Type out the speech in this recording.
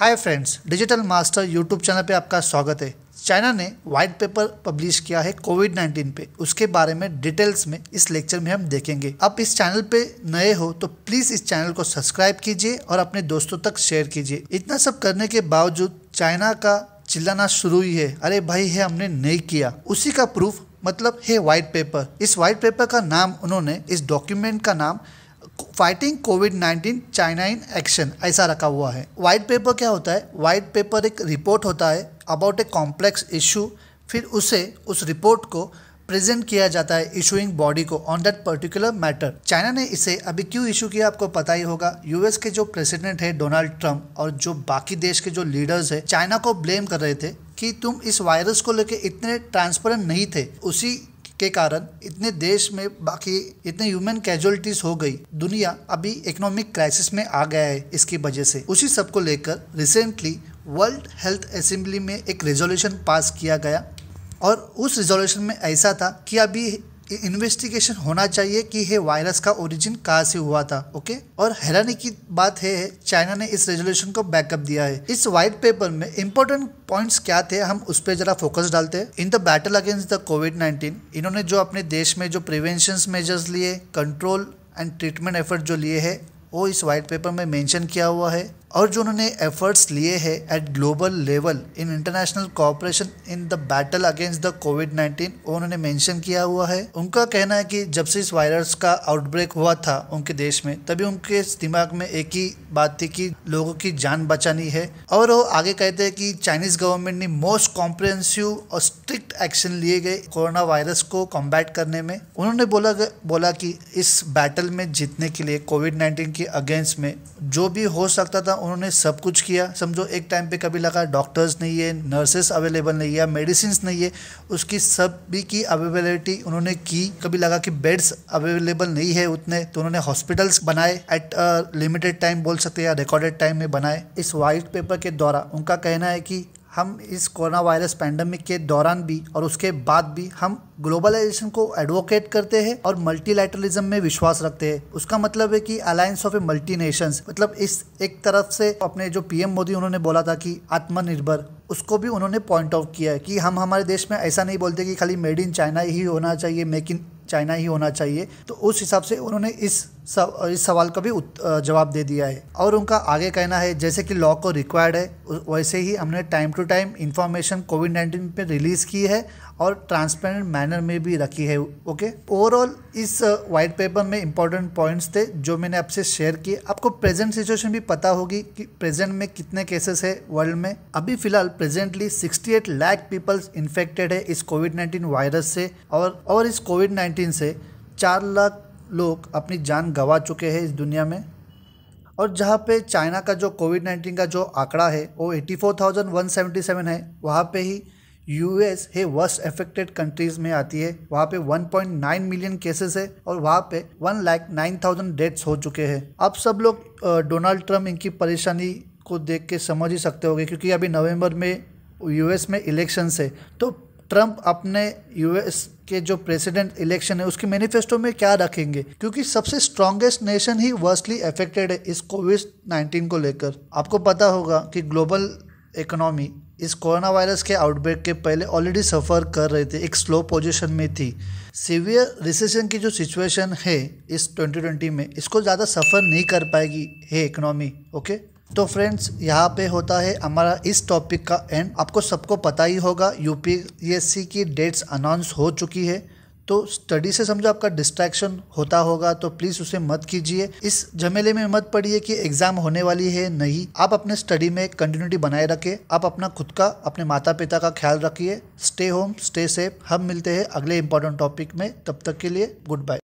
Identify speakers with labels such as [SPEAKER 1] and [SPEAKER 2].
[SPEAKER 1] हाय friends digital master YouTube channel पे आपका स्वागत है चाइना ने वाइट पेपर पब्लिश किया है कोविड 19 पे उसके बारे में डिटेल्स में इस लेक्चर में हम देखेंगे आप इस चैनल पे नए हो तो प्लीज़ इस चैनल को सब्सक्राइब कीजिए और अपने दोस्तों तक शेयर कीजिए इतना सब करने के बावजूद चाइना का चिल्लाना शुरू ही है अरे भाई है हमने नहीं किया उसी का प्रूफ मतलब है व्हाइट पेपर इस व्हाइट पेपर का नाम उन्होंने इस डॉक्यूमेंट का नाम fighting covid 19 China in action ऐसा रखा हुआ है वाइट पेपर क्या होता है वाइट पेपर एक रिपोर्ट होता है अबाउट ए कॉम्प्लेक्स इशू फिर उसे उस रिपोर्ट को प्रेजेंट किया जाता है इशूइंग बॉडी को on that particular matter China ने इसे अभी क्यों इशू किया आपको पता ही होगा यूएस के जो प्रेसिडेंट है डोनाल्ड ट्रंप और जो बाकी देश के जो लीडर्स है चाइना को ब्लेम कर रहे थे कि तुम इस वायरस को लेके इतने ट्रांसपेरेंट नहीं थे उसी के कारण इतने देश में बाकी इतने ह्यूमन कैजुअलिटीज हो गई दुनिया अभी इकोनॉमिक क्राइसिस में आ गया है इसकी वजह से उसी सब को लेकर रिसेंटली वर्ल्ड हेल्थ असेंबली में एक रेजोल्यूशन पास किया गया और उस रिजोल्यूशन में ऐसा था कि अभी इन्वेस्टिगेशन होना चाहिए कि यह वायरस का ओरिजिन कहाँ से हुआ था ओके और हैरानी की बात है चाइना ने इस रेजोल्यूशन को बैकअप दिया है इस व्हाइट पेपर में इंपॉर्टेंट पॉइंट्स क्या थे हम उस पर जरा फोकस डालते हैं in the battle against the covid nineteen इन्होंने जो अपने देश में जो प्रिवेंशन मेजर्स लिए कंट्रोल एंड ट्रीटमेंट एफर्ट जो लिए है वो इस व्हाइट पेपर में मेंशन किया हुआ है और जो उन्होंने एफर्ट्स लिए हैं at global level in international cooperation in the battle against the covid 19 उन्होंने मेंशन किया हुआ है उनका कहना है कि जब से इस वायरस का आउटब्रेक हुआ था उनके देश में तभी उनके दिमाग में एक ही बात थी कि लोगों की जान बचानी है और वो आगे कहते हैं कि चाइनीज गवर्नमेंट ने मोस्ट कॉम्प्रहेंसिव और स्ट्रिक्ट एक्शन लिए गए कोरोना वायरस को कॉम्बैट करने में उन्होंने बोला बोला कि इस बैटल में जीतने के लिए कोविड नाइन्टीन के अगेंस्ट में जो भी हो सकता था उन्होंने सब कुछ किया समझो एक टाइम पे कभी लगा डॉक्टर्स नहीं है नर्सेस अवेलेबल नहीं है मेडिसिन नहीं है उसकी सब भी की अवेलेबिलिटी उन्होंने की कभी लगा कि बेड्स अवेलेबल नहीं है उतने तो उन्होंने हॉस्पिटल्स बनाए एट लिमिटेड टाइम बोल सकते या रिकॉर्डेड टाइम में बनाए इस वाइट पेपर के द्वारा उनका कहना है कि हम इस कोरोना वायरस पैंडमिक के दौरान भी और उसके बाद भी हम ग्लोबलाइजेशन को एडवोकेट करते हैं और मल्टीलैटरलिज्म में विश्वास रखते हैं उसका मतलब है कि alliance of a multi nations मतलब इस एक तरफ से अपने जो पीएम मोदी उन्होंने बोला था कि आत्मनिर्भर उसको भी उन्होंने पॉइंट आउट किया है कि हम हमारे देश में ऐसा नहीं बोलते कि खाली मेड इन चाइना ही होना चाहिए मेक इन चाइना ही होना चाहिए तो उस हिसाब से उन्होंने इस इस सवाल का भी जवाब दे दिया है और उनका आगे कहना है जैसे कि लॉ को रिक्वायर्ड है वैसे ही हमने time to time information covid nineteen पर रिलीज़ की है और ट्रांसपेरेंट मैनर में भी रखी है ओके ओवरऑल इस वाइट uh, पेपर में इंपॉर्टेंट पॉइंट्स थे जो मैंने आपसे शेयर किए आपको प्रेजेंट सिचुएशन भी पता होगी कि प्रेजेंट में कितने केसेस है वर्ल्ड में अभी फिलहाल प्रेजेंटली 68 लैख पीपल्स इन्फेक्टेड है इस कोविड 19 वायरस से और और इस कोविड 19 से चार लाख लोग अपनी जान गंवा चुके हैं इस दुनिया में और जहाँ पे चाइना का जो कोविड नाइन्टीन का जो आंकड़ा है वो 84,177 है वहाँ पे ही यूएस है वर्स्ट अफेक्टेड कंट्रीज में आती है वहाँ पे 1.9 मिलियन केसेस है और वहाँ पे one lakh nine thousand deaths हो चुके हैं अब सब लोग डोनाल्ड ट्रम्प इनकी परेशानी को देख के समझ ही सकते होंगे क्योंकि अभी नवंबर में यूएस में इलेक्शंस है तो ट्रम्प अपने यूएस के जो प्रेसिडेंट इलेक्शन है उसके मैनिफेस्टो में क्या रखेंगे क्योंकि सबसे स्ट्रॉन्गेस्ट नेशन ही वर्स्टली अफेक्टेड है इस कोविड नाइन्टीन को लेकर आपको पता होगा कि ग्लोबल इकोनॉमी इस कोरोना वायरस के आउटब्रेक के पहले ऑलरेडी सफ़र कर रहे थे एक स्लो पोजीशन में थी सीवियर रिसेशन की जो सिचुएशन है इस 2020 में इसको ज़्यादा सफ़र नहीं कर पाएगी है इकोनॉमी ओके तो फ्रेंड्स यहाँ पे होता है हमारा इस टॉपिक का एंड आपको सबको पता ही होगा यूपीएससी की डेट्स अनाउंस हो चुकी है तो स्टडी से समझो आपका डिस्ट्रैक्शन होता होगा तो प्लीज़ उसे मत कीजिए इस झमेले में मत पड़िए कि एग्ज़ाम होने वाली है नहीं आप अपने स्टडी में कंटिन्यूटी बनाए रखें आप अपना खुद का अपने माता पिता का ख्याल रखिए स्टे होम स्टे सेफ हम मिलते हैं अगले इंपॉर्टेंट टॉपिक में तब तक के लिए गुड बाय